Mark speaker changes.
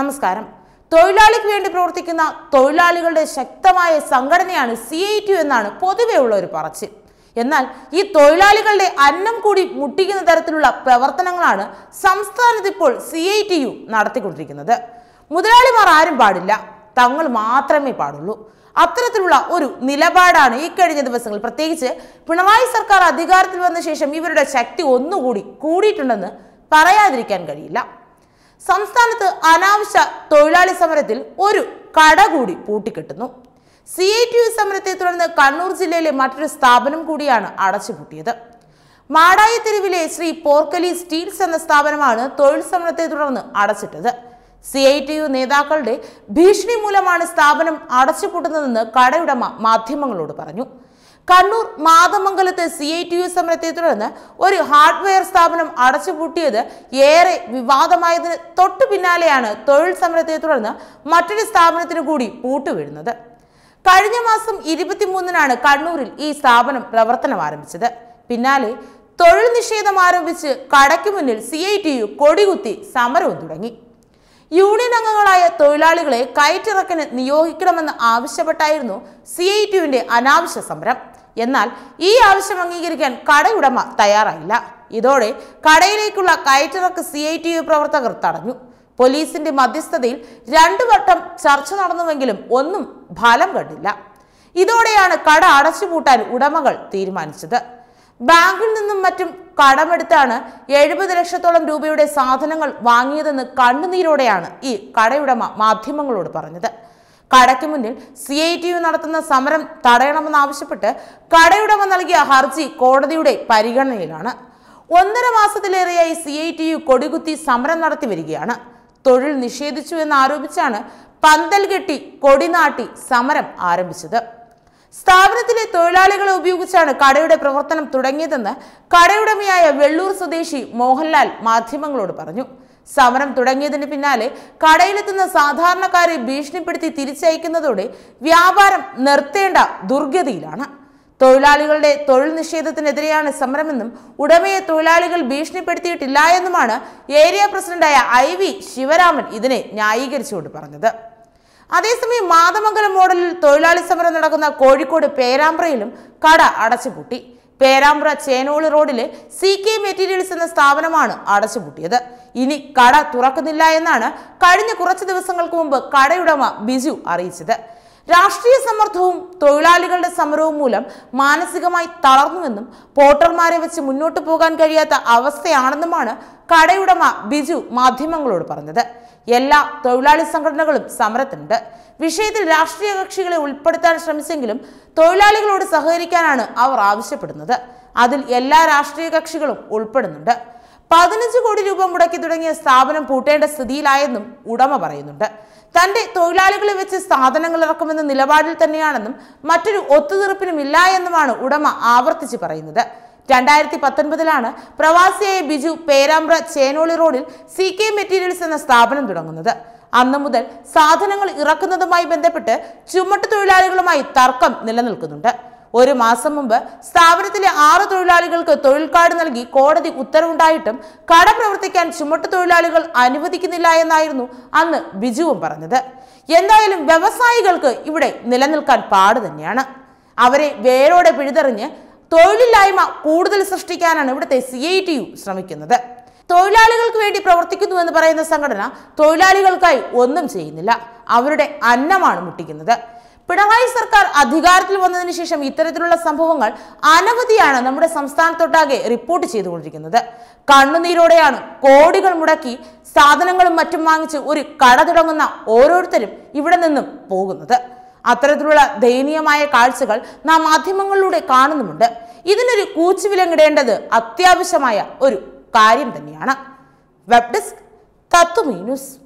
Speaker 1: നമസ്കാരം തൊഴിലാളിക്ക് വേണ്ടി പ്രവർത്തിക്കുന്ന തൊഴിലാളികളുടെ ശക്തമായ സംഘടനയാണ് സി ഐ ടി എന്നാണ് പൊതുവെ ഉള്ള ഒരു പറച്ചിൽ എന്നാൽ ഈ തൊഴിലാളികളുടെ അന്നം കൂടി മുട്ടിക്കുന്ന തരത്തിലുള്ള പ്രവർത്തനങ്ങളാണ് സംസ്ഥാനത്ത് ഇപ്പോൾ സി ഐ ടി യു നടത്തിക്കൊണ്ടിരിക്കുന്നത് മുതലാളിമാർ ആരും പാടില്ല തങ്ങൾ മാത്രമേ പാടുള്ളൂ അത്തരത്തിലുള്ള ഒരു നിലപാടാണ് ഈ കഴിഞ്ഞ ദിവസങ്ങൾ പ്രത്യേകിച്ച് പിണറായി സർക്കാർ അധികാരത്തിൽ വന്ന ശേഷം ഇവരുടെ ശക്തി ഒന്നുകൂടി കൂടിയിട്ടുണ്ടെന്ന് പറയാതിരിക്കാൻ കഴിയില്ല സംസ്ഥാനത്ത് അനാവശ്യ തൊഴിലാളി സമരത്തിൽ ഒരു കട കൂടി പൂട്ടിക്കെട്ടുന്നു സി ഐ ടി യു സമരത്തെ തുടർന്ന് കണ്ണൂർ ജില്ലയിലെ മറ്റൊരു സ്ഥാപനം കൂടിയാണ് അടച്ചുപൂട്ടിയത് മാടായി തെരുവിലെ ശ്രീ പോർക്കലി സ്റ്റീൽസ് എന്ന സ്ഥാപനമാണ് തൊഴിൽ സമരത്തെ തുടർന്ന് അടച്ചിട്ടത് സി ഐ ടി യു നേതാക്കളുടെ ഭീഷണി മൂലമാണ് സ്ഥാപനം അടച്ചുപൂട്ടുന്നതെന്ന് കടയുടമ മാധ്യമങ്ങളോട് പറഞ്ഞു കണ്ണൂർ മാതമംഗലത്ത് സി ഐ ടി യു സമരത്തെ തുടർന്ന് ഒരു ഹാർഡ്വെയർ സ്ഥാപനം അടച്ചുപൂട്ടിയത് ഏറെ വിവാദമായതിന് തൊട്ടു പിന്നാലെയാണ് തൊഴിൽ സമരത്തെ തുടർന്ന് മറ്റൊരു സ്ഥാപനത്തിന് കൂടി പൂട്ടുവിടുന്നത് കഴിഞ്ഞ മാസം ഇരുപത്തിമൂന്നിനാണ് കണ്ണൂരിൽ ഈ സ്ഥാപനം പ്രവർത്തനം ആരംഭിച്ചത് പിന്നാലെ തൊഴിൽ നിഷേധം ആരംഭിച്ച് കടയ്ക്ക് മുന്നിൽ സി ഐ ടി യു കൊടികുത്തി സമരവും തുടങ്ങി യൂണിയൻ അംഗങ്ങളായ തൊഴിലാളികളെ കയറ്റിറക്കിന് നിയോഗിക്കണമെന്ന് ആവശ്യപ്പെട്ടായിരുന്നു സി ഐ ടിയുവിന്റെ അനാവശ്യ സമരം എന്നാൽ ഈ ആവശ്യം അംഗീകരിക്കാൻ കടയുടമ തയ്യാറായില്ല ഇതോടെ കടയിലേക്കുള്ള കയറ്റിറക്ക് സി ഐ ടി യു പ്രവർത്തകർ തടഞ്ഞു പോലീസിന്റെ മധ്യസ്ഥതയിൽ രണ്ടു വട്ടം ചർച്ച നടന്നുവെങ്കിലും ഒന്നും ഫലം കണ്ടില്ല ഇതോടെയാണ് കട അടച്ചുപൂട്ടാൻ ഉടമകൾ തീരുമാനിച്ചത് ബാങ്കിൽ നിന്നും മറ്റും കടമെടുത്താണ് എഴുപത് ലക്ഷത്തോളം രൂപയുടെ സാധനങ്ങൾ വാങ്ങിയതെന്ന് കണ്ണുനീരോടെയാണ് ഈ കടയുടമ മാധ്യമങ്ങളോട് പറഞ്ഞത് കടയ്ക്ക് മുന്നിൽ സി ഐ ടി യു നടത്തുന്ന സമരം തടയണമെന്നാവശ്യപ്പെട്ട് കടയുടമ നൽകിയ ഹർജി കോടതിയുടെ പരിഗണനയിലാണ് ഒന്നര മാസത്തിലേറെയായി സി ഐ ടി യു കൊടികുത്തി സമരം നടത്തി വരികയാണ് തൊഴിൽ നിഷേധിച്ചു എന്നാരോപിച്ചാണ് പന്തൽ കെട്ടി കൊടിനാട്ടി സമരം ആരംഭിച്ചത് സ്ഥാപനത്തിലെ തൊഴിലാളികളെ ഉപയോഗിച്ചാണ് കടയുടെ പ്രവർത്തനം തുടങ്ങിയതെന്ന് കടയുടമയായ വെള്ളൂർ സ്വദേശി മോഹൻലാൽ മാധ്യമങ്ങളോട് പറഞ്ഞു സമരം തുടങ്ങിയതിന് പിന്നാലെ കടയിലെത്തുന്ന സാധാരണക്കാരെ ഭീഷണിപ്പെടുത്തി തിരിച്ചയക്കുന്നതോടെ വ്യാപാരം നിർത്തേണ്ട ദുർഗതിയിലാണ് തൊഴിലാളികളുടെ തൊഴിൽ നിഷേധത്തിനെതിരെയാണ് സമരമെന്നും ഉടമയെ തൊഴിലാളികൾ ഭീഷണിപ്പെടുത്തിയിട്ടില്ല എന്നുമാണ് ഏരിയ പ്രസിഡന്റായ ഐ വി ശിവരാമൻ ഇതിനെ ന്യായീകരിച്ചുകൊണ്ട് പറഞ്ഞത് അതേസമയം മാതമംഗലം മോഡലിൽ തൊഴിലാളി സമരം നടക്കുന്ന കോഴിക്കോട് പേരാമ്പ്രയിലും കട അടച്ചുപൂട്ടി പേരാമ്പ്ര ചേനോളി റോഡിലെ സി കെ മെറ്റീരിയൽസ് എന്ന സ്ഥാപനമാണ് അടച്ചുപൂട്ടിയത് ഇനി കട തുറക്കുന്നില്ല എന്നാണ് കഴിഞ്ഞ കുറച്ച് ദിവസങ്ങൾക്ക് മുമ്പ് കടയുടമ ബിജു അറിയിച്ചത് രാഷ്ട്രീയ സമ്മർദ്ദവും തൊഴിലാളികളുടെ സമരവും മൂലം മാനസികമായി തളർന്നുവെന്നും പോട്ടർമാരെ വെച്ച് മുന്നോട്ട് പോകാൻ കഴിയാത്ത അവസ്ഥയാണെന്നുമാണ് കടയുടമ ബിജു മാധ്യമങ്ങളോട് പറഞ്ഞത് എല്ലാ തൊഴിലാളി സംഘടനകളും സമരത്തിനുണ്ട് വിഷയത്തിൽ രാഷ്ട്രീയ കക്ഷികളെ ഉൾപ്പെടുത്താൻ ശ്രമിച്ചെങ്കിലും തൊഴിലാളികളോട് സഹകരിക്കാനാണ് അവർ ആവശ്യപ്പെടുന്നത് അതിൽ എല്ലാ രാഷ്ട്രീയ കക്ഷികളും ഉൾപ്പെടുന്നുണ്ട് പതിനഞ്ച് കോടി രൂപ മുടക്കി തുടങ്ങിയ സ്ഥാപനം പൂട്ടേണ്ട സ്ഥിതിയിലായെന്നും ഉടമ പറയുന്നുണ്ട് തന്റെ തൊഴിലാളികളെ വെച്ച് സാധനങ്ങൾ ഇറക്കുമെന്ന നിലപാടിൽ തന്നെയാണെന്നും മറ്റൊരു ഇല്ല എന്നുമാണ് ഉടമ ആവർത്തിച്ച് പറയുന്നത് രണ്ടായിരത്തി പത്തൊൻപതിലാണ് പ്രവാസിയായ ബിജു പേരാമ്പ്ര ചേനോളി റോഡിൽ സി കെ മെറ്റീരിയൽസ് എന്ന സ്ഥാപനം തുടങ്ങുന്നത് അന്നു മുതൽ സാധനങ്ങൾ ഇറക്കുന്നതുമായി ബന്ധപ്പെട്ട് ചുമട്ടു തൊഴിലാളികളുമായി തർക്കം നിലനിൽക്കുന്നുണ്ട് ഒരു മാസം മുമ്പ് സ്ഥാപനത്തിലെ ആറ് തൊഴിലാളികൾക്ക് തൊഴിൽ കാർഡ് നൽകി കോടതി ഉത്തരവുണ്ടായിട്ടും കട പ്രവർത്തിക്കാൻ ചുമട്ട് തൊഴിലാളികൾ അനുവദിക്കുന്നില്ല എന്നായിരുന്നു അന്ന് ബിജുവും പറഞ്ഞത് എന്തായാലും വ്യവസായികൾക്ക് ഇവിടെ നിലനിൽക്കാൻ പാട് തന്നെയാണ് അവരെ വേരോടെ പിഴുതെറിഞ്ഞ് തൊഴിലില്ലായ്മ കൂടുതൽ സൃഷ്ടിക്കാനാണ് ഇവിടുത്തെ സി ഐ ടി യു ശ്രമിക്കുന്നത് തൊഴിലാളികൾക്ക് വേണ്ടി പ്രവർത്തിക്കുന്നു എന്ന് പറയുന്ന സംഘടന തൊഴിലാളികൾക്കായി ഒന്നും ചെയ്യുന്നില്ല അവരുടെ അന്നമാണ് മുട്ടിക്കുന്നത് പിണറായി സർക്കാർ അധികാരത്തിൽ വന്നതിന് ശേഷം ഇത്തരത്തിലുള്ള സംഭവങ്ങൾ അനവധിയാണ് നമ്മുടെ സംസ്ഥാനത്തൊട്ടാകെ റിപ്പോർട്ട് ചെയ്തുകൊണ്ടിരിക്കുന്നത് കണ്ണുനീരോടെയാണ് കോടികൾ മുടക്കി സാധനങ്ങളും മറ്റും വാങ്ങിച്ച് ഒരു കട തുടങ്ങുന്ന ഓരോരുത്തരും ഇവിടെ നിന്നും പോകുന്നത് അത്തരത്തിലുള്ള ദയനീയമായ കാഴ്ചകൾ നാം മാധ്യമങ്ങളിലൂടെ കാണുന്നുമുണ്ട് ഇതിനൊരു കൂച്ചുവിലങ്ങിടേണ്ടത് അത്യാവശ്യമായ ഒരു കാര്യം തന്നെയാണ് വെബ് ഡെസ്ക് തത്വമീ ന്യൂസ്